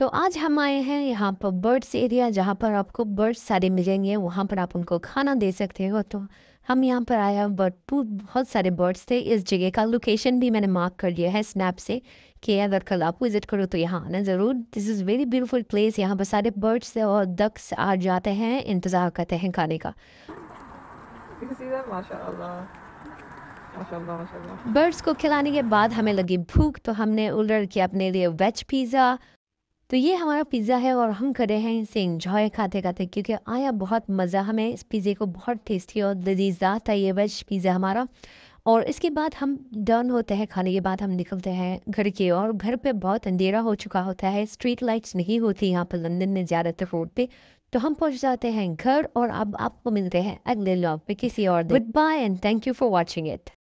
तो आज हम आए हैं यहाँ पर बर्ड्स एरिया जहाँ पर आपको बर्ड्स सारे मिलेंगे वहाँ पर आप उनको खाना दे सकते हो तो हम यहाँ पर आया बर्ड बहुत सारे बर्ड्स थे इस जगह का लोकेशन भी मैंने मार्क कर लिया है स्नैप से कि अगर कल आप विज़िट करो तो यहाँ आना ज़रूर this is very beautiful place यहाँ पर सारे बर्ड्स और डक्स आ जाते हैं इंतज़ार करते हैं खाने का बर्ड्स को खिलाने के बाद हमें लगी भूख तो हमने ऑर्डर किया अपने लिए वेज पिज़्ज़ा तो ये हमारा पिज़्ज़ा है और हम खड़े हैं इसे इंजॉय खाते खाते क्योंकि आया बहुत मज़ा हमें इस पिज़्ज़े को बहुत टेस्टी और लजीजा था ये वेज पिज़्ज़ा हमारा और इसके बाद हम डन होते हैं खाने के बाद हम निकलते हैं घर के और घर पे बहुत अंधेरा हो चुका होता है स्ट्रीट लाइट्स नहीं होती यहाँ पर लंदन में ज़्यादातर रोड पे तो हम पहुँच जाते हैं घर और अब आपको मिलते हैं अगले लॉक पे किसी और good bye and thank you for watching it